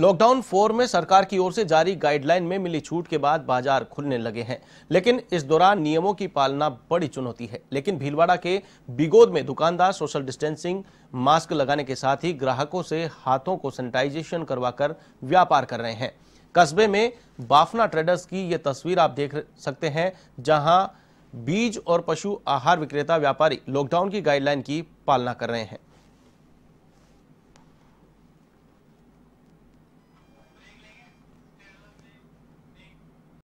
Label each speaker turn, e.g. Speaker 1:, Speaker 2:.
Speaker 1: lockdown four में सरकार की ओर से जारी गाइडलाइन में मिली छूट के बाद बाजार खुलने लगे हैं लेकिन इस दौरान नियमों की पालना बड़ी चुनौती है लेकिन भीलवाड़ा के बिगोद में दुकानदार सोशल डिस्टेंसिंग मास्क लगाने के साथ ही ग्राहकों से हाथों को सैनिटाइजेशन करवाकर व्यापार कर रहे हैं कस्बे में बाफना ट्रेडर्स की ये तस्वीर आप देख सकते हैं जहाँ बीज और पशु आहार विक्रेता व्यापारी लॉकडाउन की गाइडलाइन की पालना कर रहे हैं